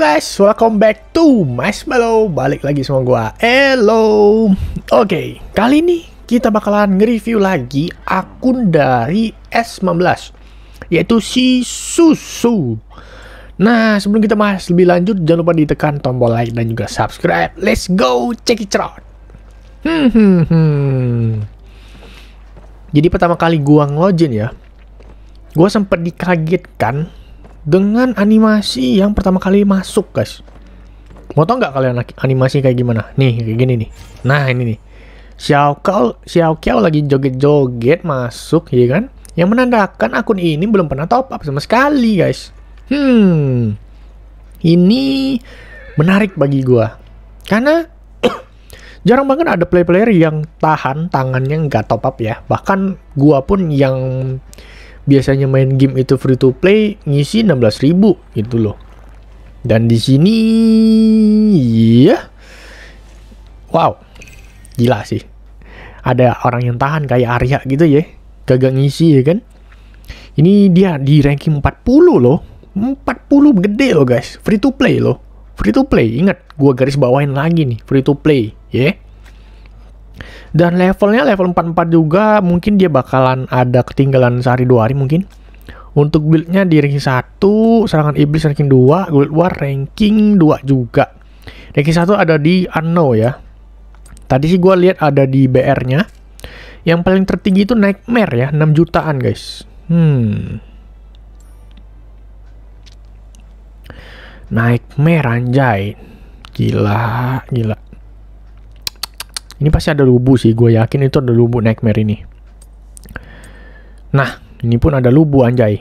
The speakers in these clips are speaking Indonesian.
guys, welcome back to Marshmallow Balik lagi sama gua, hello Oke, okay, kali ini kita bakalan nge-review lagi akun dari S19 Yaitu si Susu Nah, sebelum kita bahas lebih lanjut Jangan lupa ditekan tombol like dan juga subscribe Let's go, check it out hmm, hmm, hmm. Jadi pertama kali gua ngelogin ya Gua sempat dikagetkan dengan animasi yang pertama kali masuk guys mau tau nggak kalian animasi kayak gimana nih kayak gini nih nah ini nih Xiao Kao, Xiao Kao lagi joget-joget masuk ya kan yang menandakan akun ini belum pernah top up sama sekali guys hmm ini menarik bagi gua karena jarang banget ada play player yang tahan tangannya nggak top up ya bahkan gua pun yang biasanya main game itu free to play ngisi 16.000 gitu loh. Dan di sini ya wow. Gila sih. Ada orang yang tahan kayak Arya gitu ya. Kagak ngisi ya kan. Ini dia di ranking 40 loh. 40 gede loh guys. Free to play loh. Free to play. Ingat, gua garis bawain lagi nih, free to play, ya. Yeah? Dan levelnya level 44 juga mungkin dia bakalan ada ketinggalan sehari dua hari mungkin. Untuk buildnya di ranking 1, serangan iblis ranking 2, guild war ranking 2 juga. Ranking 1 ada di Anno ya. Tadi sih gue lihat ada di BR-nya. Yang paling tertinggi itu Nightmare ya, 6 jutaan guys. Hmm. Nightmare anjay. Gila, gila. Ini pasti ada lubu sih, gue yakin itu ada lubu nightmare ini. Nah, ini pun ada lubu anjay.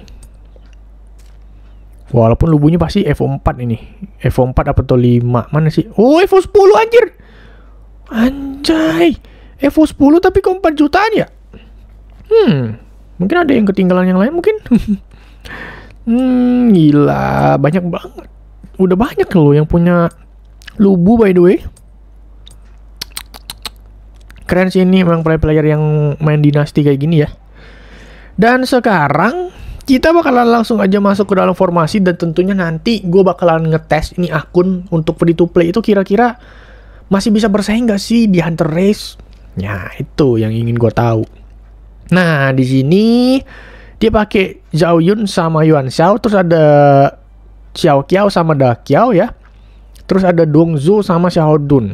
Walaupun lubunya pasti f 4 ini. f 4 apa tuh 5? Mana sih? Oh, f 10 anjir. Anjay. f 10 tapi kok 4 jutaan ya? Hmm. Mungkin ada yang ketinggalan yang lain mungkin. hmm, gila. Banyak banget. Udah banyak loh yang punya lubu by the way keren sih ini memang player-player yang main dinasti kayak gini ya. Dan sekarang kita bakalan langsung aja masuk ke dalam formasi dan tentunya nanti gue bakalan ngetes ini akun untuk free to play itu kira-kira masih bisa bersaing gak sih di Hunter Race? Ya itu yang ingin gue tahu. Nah di sini dia pakai Zhao Yun sama Yuan Xiao terus ada Xiao Qiao sama Da Qiao ya. Terus ada Dong Zhu sama Xiao Dun.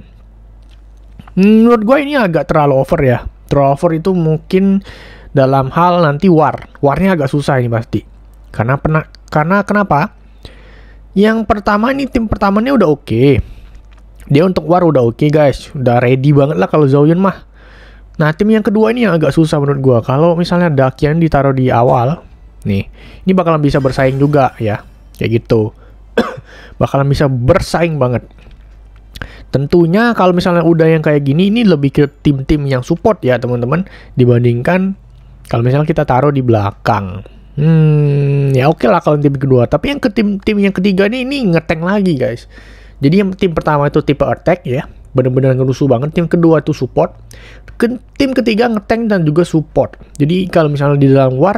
Menurut gue ini agak terlalu over ya. Terlalu over itu mungkin dalam hal nanti war. Warnya agak susah ini pasti. Karena pernah karena kenapa? Yang pertama ini tim pertamanya udah oke. Okay. Dia untuk war udah oke okay, guys, udah ready banget lah kalau Zaoyun mah. Nah tim yang kedua ini yang agak susah menurut gua. Kalau misalnya Dakian ditaruh di awal, nih, ini bakalan bisa bersaing juga ya, kayak gitu. bakalan bisa bersaing banget. Tentunya kalau misalnya udah yang kayak gini ini lebih ke tim-tim yang support ya teman-teman dibandingkan kalau misalnya kita taruh di belakang. Hmm, ya oke okay lah kalau tim kedua. Tapi yang ke tim tim yang ketiga ini ini ngeteng lagi guys. Jadi yang tim pertama itu tipe attack ya, benar-benar ngerusuh banget. Tim kedua itu support. Ke, tim ketiga ngeteng dan juga support. Jadi kalau misalnya di dalam war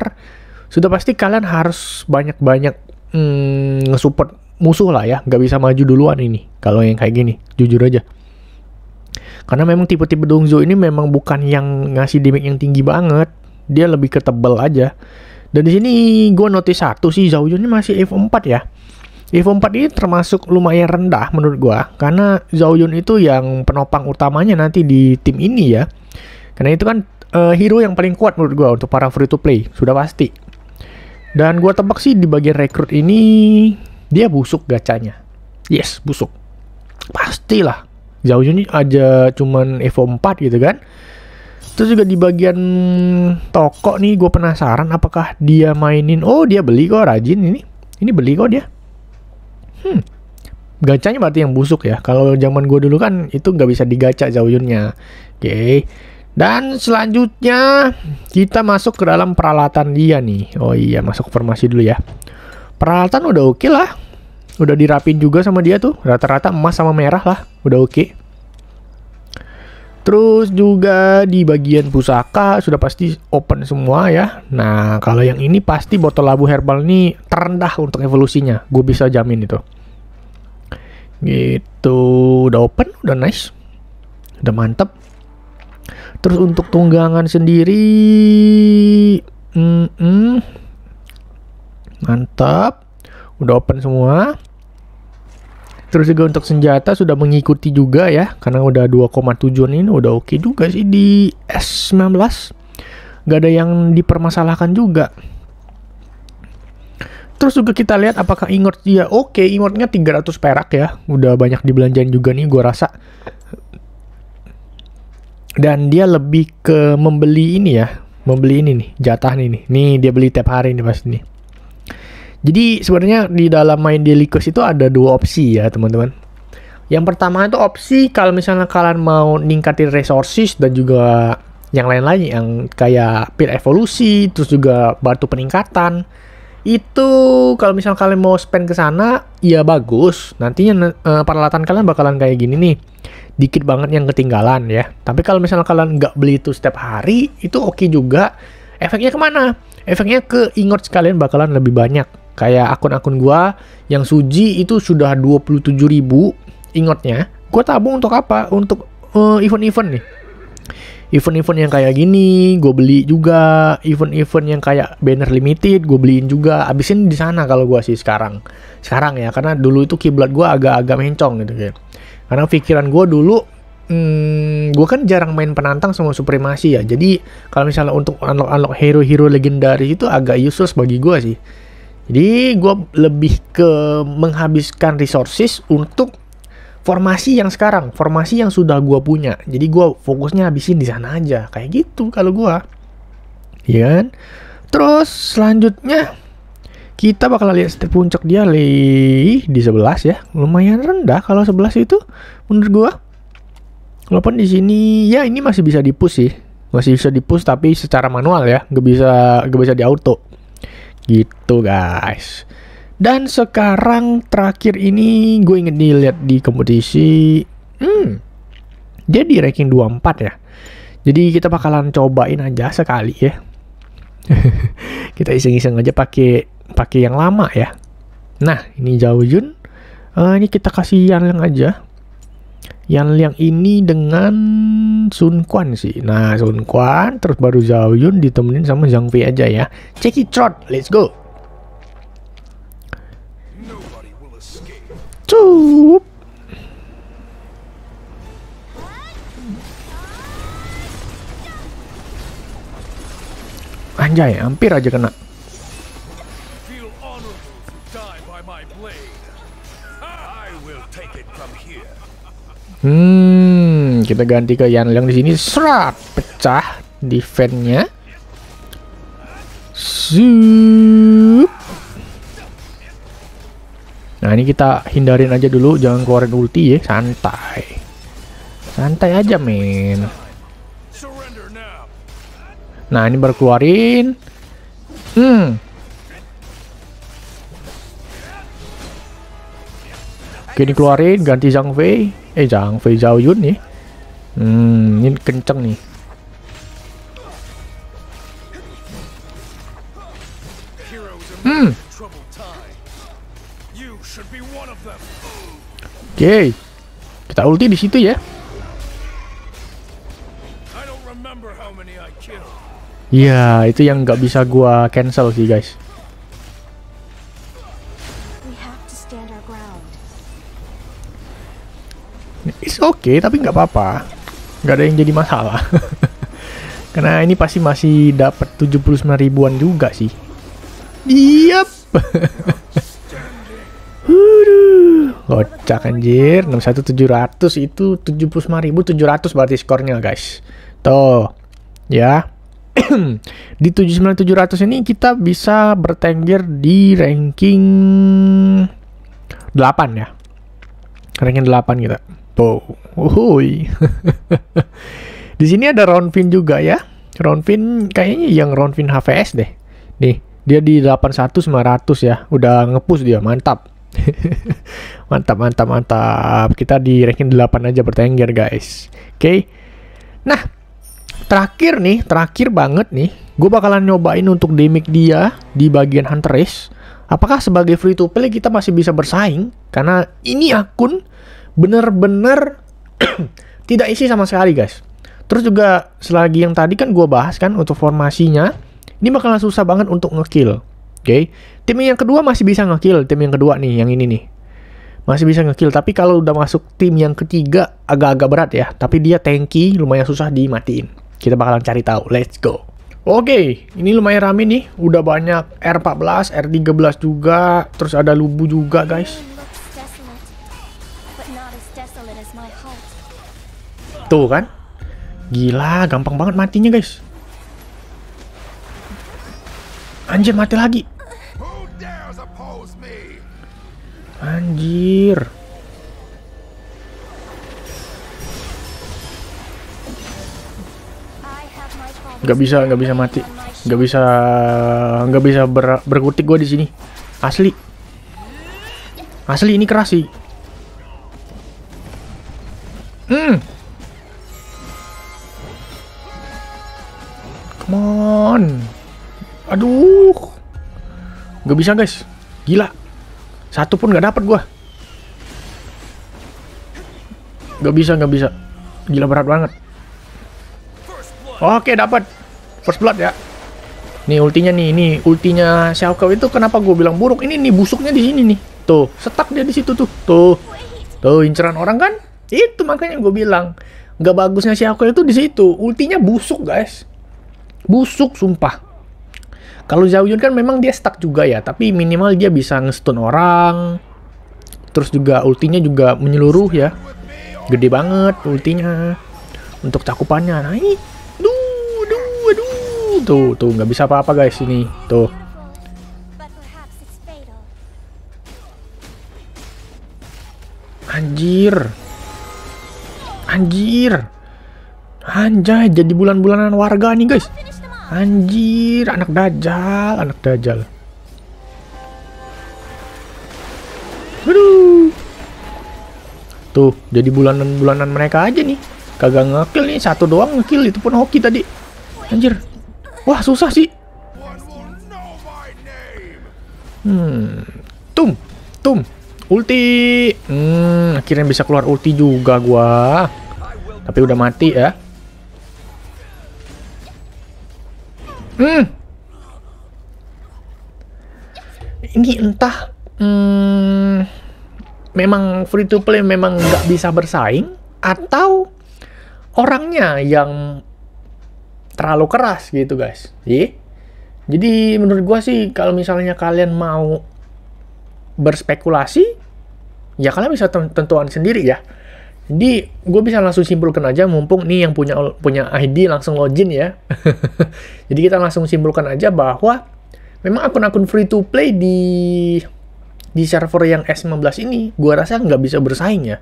sudah pasti kalian harus banyak-banyak hmm, ngesupport musuh lah ya nggak bisa maju duluan ini kalau yang kayak gini jujur aja karena memang tipe-tipe Dongzhou ini memang bukan yang ngasih damage yang tinggi banget dia lebih ke tebel aja dan di sini gue notice satu sih Zhao ini masih F4 ya f 4 ini termasuk lumayan rendah menurut gue, karena Zhao Yun itu yang penopang utamanya nanti di tim ini ya. Karena itu kan uh, hero yang paling kuat menurut gue untuk para free to play, sudah pasti. Dan gue tebak sih di bagian rekrut ini dia busuk gacanya yes busuk pastilah jauhnya ini aja cuman Evo 4 gitu kan Terus juga di bagian toko nih gue penasaran apakah dia mainin oh dia beli kok rajin ini. Ini beli kok dia. Hmm. Gacanya berarti yang busuk ya. Kalau zaman gue dulu kan itu nggak bisa digaca jauhnya. Oke. Okay. Dan selanjutnya kita masuk ke dalam peralatan dia nih. Oh iya masuk formasi dulu ya. Peralatan udah oke okay lah. Udah dirapin juga sama dia tuh. Rata-rata emas sama merah lah. Udah oke. Okay. Terus juga di bagian pusaka sudah pasti open semua ya. Nah, kalau yang ini pasti botol labu herbal ini terendah untuk evolusinya. Gue bisa jamin itu. Gitu, udah open, udah nice. Udah mantep. Terus untuk tunggangan sendiri, mm -mm, mantap udah open semua terus juga untuk senjata sudah mengikuti juga ya karena udah 2,7 ini udah oke okay juga sih di S19 gak ada yang dipermasalahkan juga Terus juga kita lihat apakah ingot dia oke, okay, ingotnya 300 perak ya. Udah banyak dibelanjain juga nih gua rasa. Dan dia lebih ke membeli ini ya, membeli ini nih, jatah nih nih. Nih dia beli tiap hari nih pasti nih. Jadi sebenarnya di dalam main quest itu ada dua opsi ya teman-teman. Yang pertama itu opsi kalau misalnya kalian mau ningkatin resources dan juga yang lain-lain yang kayak pil evolusi, terus juga batu peningkatan. Itu kalau misalnya kalian mau spend ke sana, ya bagus. Nantinya uh, peralatan kalian bakalan kayak gini nih. Dikit banget yang ketinggalan ya. Tapi kalau misalnya kalian nggak beli itu setiap hari, itu oke okay juga efeknya kemana? Efeknya ke ingot sekalian bakalan lebih banyak. Kayak akun-akun gua yang suji itu sudah 27 ribu ingotnya. Gua tabung untuk apa? Untuk eh, event-event uh, nih. Event-event yang kayak gini, gue beli juga. Event-event yang kayak banner limited, gue beliin juga. Abisin di sana kalau gue sih sekarang. Sekarang ya, karena dulu itu kiblat gue agak-agak mencong gitu kan. Karena pikiran gue dulu hmm, gue kan jarang main penantang sama supremasi ya. Jadi kalau misalnya untuk unlock-unlock hero-hero legendaris itu agak useless bagi gue sih. Jadi gue lebih ke menghabiskan resources untuk formasi yang sekarang, formasi yang sudah gue punya. Jadi gue fokusnya habisin di sana aja, kayak gitu kalau gue. Ya kan? Terus selanjutnya kita bakal lihat puncak dia li di 11 ya. Lumayan rendah kalau 11 itu menurut gue. Walaupun di sini ya ini masih bisa dipush sih, masih bisa dipush tapi secara manual ya, nggak bisa nggak bisa di auto. Gitu guys. Dan sekarang terakhir ini gue ingin dilihat di kompetisi, hmm, dia di ranking 24 ya. Jadi kita bakalan cobain aja sekali ya. kita iseng-iseng aja pakai pakai yang lama ya. Nah, ini Jauh Jun. Uh, ini kita kasih yang aja yang yang ini dengan Sun Quan sih. Nah, Sun Quan terus baru Zhao Yun ditemenin sama Zhang Fei aja ya. trot, let's go. Cup. Anjay, hampir aja kena. Hmm, kita ganti ke Yan Yanliang di sini. Serat pecah defense-nya. Nah, ini kita hindarin aja dulu, jangan keluarin ulti ya, santai. Santai aja, men. Nah, ini baru keluarin. Hmm. Oke, ini keluarin ganti Zhang Fei eh jangan Fei Zhao Yun nih hmm ini kenceng nih hmm Oke, okay. kita ulti di situ ya. Ya, itu yang nggak bisa gua cancel sih guys. oke okay, tapi nggak apa-apa nggak ada yang jadi masalah karena ini pasti masih dapat 79 ribuan juga sih Yap Kocak anjir 61700 itu 75700 berarti skornya guys Tuh Ya Di 79700 ini kita bisa bertengger di ranking 8 ya Ranking 8 kita Expo. Uhuy. di sini ada round juga ya. Round kayaknya yang round HVS deh. Nih, dia di 81900 ya. Udah ngepus dia, mantap. mantap, mantap, mantap. Kita di ranking 8 aja bertengger, guys. Oke. Okay. Nah, terakhir nih, terakhir banget nih, gue bakalan nyobain untuk damage dia di bagian Hunter Race. Apakah sebagai free to play kita masih bisa bersaing? Karena ini akun bener-bener tidak isi sama sekali guys. Terus juga selagi yang tadi kan gue bahas kan untuk formasinya, ini bakalan susah banget untuk ngekill. Oke, okay? tim yang kedua masih bisa ngekill, tim yang kedua nih, yang ini nih masih bisa ngekill. Tapi kalau udah masuk tim yang ketiga agak-agak berat ya. Tapi dia tanky, lumayan susah dimatiin. Kita bakalan cari tahu. Let's go. Oke, okay, ini lumayan rame nih. Udah banyak R14, R13 juga, terus ada Lubu juga guys. Tuh kan? Gila, gampang banget matinya, guys. Anjir, mati lagi. Anjir. Gak bisa, gak bisa mati. Gak bisa, gak bisa ber, berkutik gue di sini. Asli. Asli ini keras sih. Hmm. Come on. Aduh. Gak bisa guys. Gila. Satu pun gak dapat gue, Gak bisa, gak bisa. Gila berat banget. Oke, dapat. First blood ya. Nih ultinya nih, ini ultinya Xiao Kao itu kenapa gue bilang buruk? Ini nih busuknya di sini nih. Tuh, setak dia di situ tuh. Tuh. Tuh inceran orang kan? Itu makanya gue bilang. Gak bagusnya Xiao Kao itu di situ. Ultinya busuk, guys busuk sumpah kalau Zhao kan memang dia stuck juga ya tapi minimal dia bisa ngestun orang terus juga ultinya juga menyeluruh ya gede banget ultinya untuk cakupannya nah ini duh duh tuh tuh nggak bisa apa-apa guys ini tuh anjir anjir Anjay, jadi bulan-bulanan warga nih guys. Anjir, anak dajal, anak dajal. Aduh. Tuh, jadi bulanan-bulanan mereka aja nih. Kagak ngekill nih, satu doang ngekill, itu pun hoki tadi. Anjir. Wah, susah sih. Hmm. Tum, tum. Ulti. Hmm, akhirnya bisa keluar ulti juga gua. Tapi udah mati ya. Hmm. Ini entah hmm, memang free to play memang nggak bisa bersaing atau orangnya yang terlalu keras gitu guys. Jadi, iya. jadi menurut gua sih kalau misalnya kalian mau berspekulasi ya kalian bisa tentuan sendiri ya. Jadi gue bisa langsung simpulkan aja mumpung nih yang punya punya ID langsung login ya. Jadi kita langsung simpulkan aja bahwa memang akun-akun free to play di di server yang s 15 ini gue rasa nggak bisa bersaing ya.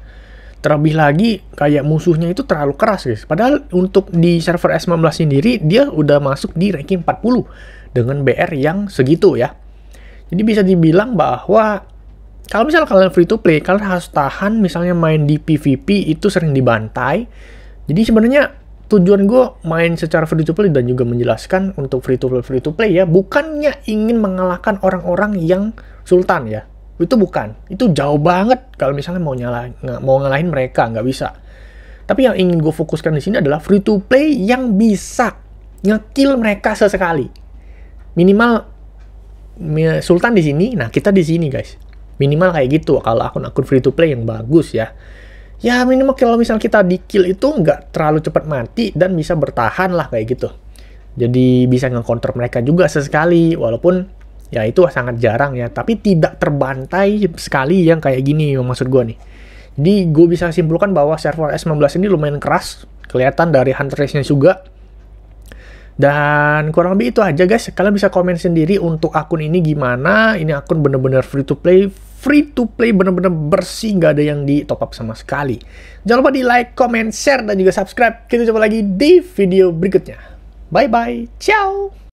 Terlebih lagi kayak musuhnya itu terlalu keras guys. Padahal untuk di server s 15 sendiri dia udah masuk di ranking 40 dengan BR yang segitu ya. Jadi bisa dibilang bahwa kalau misalnya kalian free to play, kalian harus tahan misalnya main di PvP itu sering dibantai. Jadi sebenarnya tujuan gue main secara free to play dan juga menjelaskan untuk free to play free to play ya, bukannya ingin mengalahkan orang-orang yang sultan ya. Itu bukan. Itu jauh banget kalau misalnya mau nyala mau ngalahin mereka nggak bisa. Tapi yang ingin gue fokuskan di sini adalah free to play yang bisa ngekill mereka sesekali. Minimal Sultan di sini, nah kita di sini guys Minimal kayak gitu kalau akun-akun free to play yang bagus ya. Ya minimal kalau misalnya kita di kill itu nggak terlalu cepat mati dan bisa bertahan lah kayak gitu. Jadi bisa nge-counter mereka juga sesekali walaupun ya itu sangat jarang ya. Tapi tidak terbantai sekali yang kayak gini maksud gue nih. Jadi gue bisa simpulkan bahwa server S19 ini lumayan keras. Kelihatan dari hunt race-nya juga dan kurang lebih itu aja guys, kalian bisa komen sendiri untuk akun ini gimana, ini akun bener-bener free to play, free to play bener-bener bersih, nggak ada yang di top up sama sekali. Jangan lupa di like, comment, share, dan juga subscribe. Kita coba lagi di video berikutnya. Bye-bye, ciao!